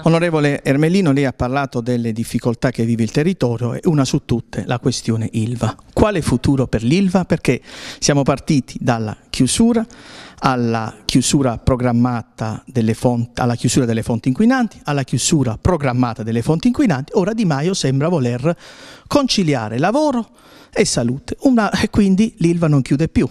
Certo. Onorevole Ermelino, lei ha parlato delle difficoltà che vive il territorio e una su tutte, la questione ILVA. Quale futuro per l'ILVA? Perché siamo partiti dalla chiusura alla chiusura programmata delle fonti, alla chiusura delle fonti inquinanti, alla chiusura programmata delle fonti inquinanti, ora Di Maio sembra voler conciliare lavoro e salute Una, e quindi l'ILVA non chiude più.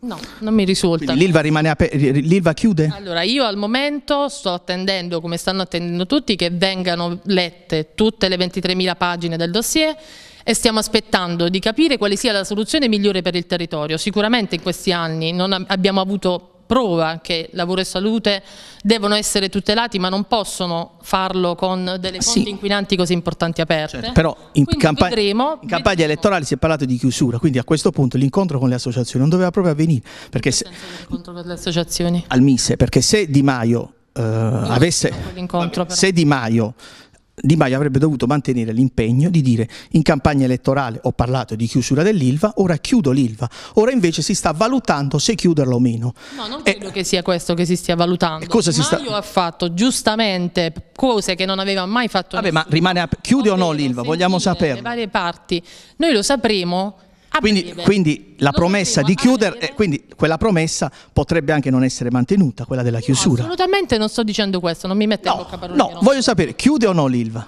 No, non mi risulta. L'ILVA, rimane aper- L'ILVA chiude? Allora, io al momento sto attendendo, come stanno attendendo tutti, che vengano lette tutte le 23.000 pagine del dossier e stiamo aspettando di capire quale sia la soluzione migliore per il territorio. Sicuramente in questi anni non abbiamo avuto prova che lavoro e salute devono essere tutelati ma non possono farlo con delle fonti sì. inquinanti così importanti aperte. Certo, però in, campa vedremo, in campagna vedremo. elettorale si è parlato di chiusura, quindi a questo punto l'incontro con le associazioni non doveva proprio avvenire. Perché se, l'incontro con le associazioni? Al MISE, perché se Di Maio Uh, avesse, se Di Maio di Maio avrebbe dovuto mantenere l'impegno di dire in campagna elettorale ho parlato di chiusura dell'ILVA, ora chiudo l'ILVA, ora invece si sta valutando se chiuderla o meno. No, non eh, credo eh, che sia questo che si stia valutando. Cosa si Maio sta... ha fatto giustamente cose che non aveva mai fatto Vabbè, nessuno. ma rimane a... chiude o no l'ILVA, vogliamo sapere. Le varie parti. Noi lo sapremo Ah, quindi, quindi, la promessa di chiudere, eh, quindi quella promessa potrebbe anche non essere mantenuta, quella della chiusura. No, assolutamente non sto dicendo questo, non mi mette no, in bocca parole. No, voglio sono. sapere, chiude o no l'ILVA?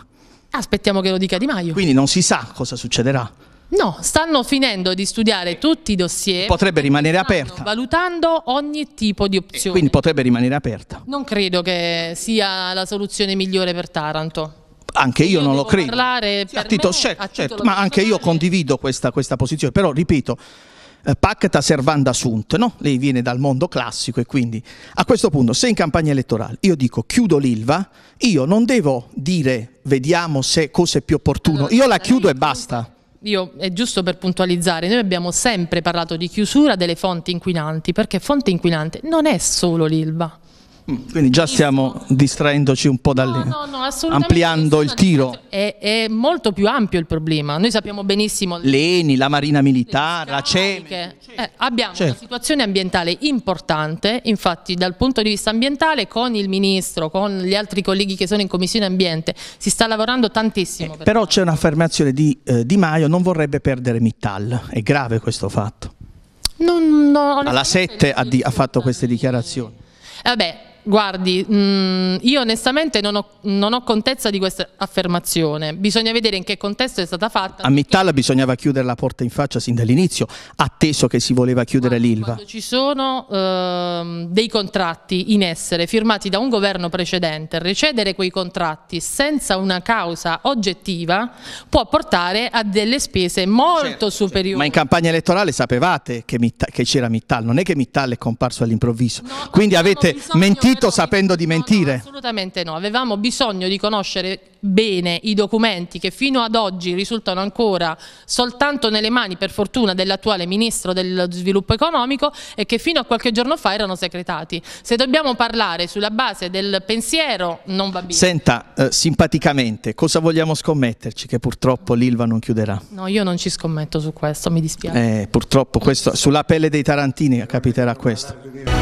Aspettiamo che lo dica Di Maio. Quindi non si sa cosa succederà. No, stanno finendo di studiare tutti i dossier. Potrebbe rimanere aperta. Valutando ogni tipo di eh, opzione. Quindi potrebbe rimanere aperta. Non credo che sia la soluzione migliore per Taranto anche io, io non lo credo. Parlare sì, certo, a certo, titolo, certo, certo, ma anche io condivido questa, questa posizione, però ripeto, eh, pacta servanda sunt, no? lei viene dal mondo classico e quindi a questo punto se in campagna elettorale io dico chiudo l'ILVA, io non devo dire vediamo se cosa è più opportuno, allora, io la chiudo e basta. Io, è giusto per puntualizzare, noi abbiamo sempre parlato di chiusura delle fonti inquinanti, perché fonte inquinante non è solo l'ILVA, quindi già stiamo distraendoci un po' dalle, no, no, no, ampliando il tiro. È, è, molto più ampio il problema, noi sappiamo benissimo... L'ENI, la Marina Militare, la CEME... Eh, abbiamo una certo. situazione ambientale importante, infatti dal punto di vista ambientale con il Ministro, con gli altri colleghi che sono in Commissione Ambiente, si sta lavorando tantissimo. Eh, per però c'è un'affermazione di eh, Di Maio, non vorrebbe perdere Mittal, è grave questo fatto. Non, Alla 7 ha, ha fatto queste dichiarazioni. Eh, vabbè, guardi, mh, mm, io onestamente non ho, non ho, contezza di questa affermazione. Bisogna vedere in che contesto è stata fatta. A Mittalla bisognava chiudere la porta in faccia sin dall'inizio, atteso che si voleva chiudere l'ILVA. Ci sono eh, dei contratti in essere firmati da un governo precedente. Recedere quei contratti senza una causa oggettiva può portare a delle spese certo, molto certo, superiori. Ma in campagna elettorale sapevate che, c'era Mittal, non è che Mittal è comparso all'improvviso. No, Quindi avete mentito mentito no, sapendo di mentire? No, no, assolutamente no, avevamo bisogno di conoscere bene i documenti che fino ad oggi risultano ancora soltanto nelle mani per fortuna dell'attuale Ministro dello Sviluppo Economico e che fino a qualche giorno fa erano secretati. Se dobbiamo parlare sulla base del pensiero non va bene. Senta, eh, simpaticamente, cosa vogliamo scommetterci che purtroppo l'Ilva non chiuderà? No, io non ci scommetto su questo, mi dispiace. Eh, purtroppo questo, sulla pelle dei tarantini capiterà questo.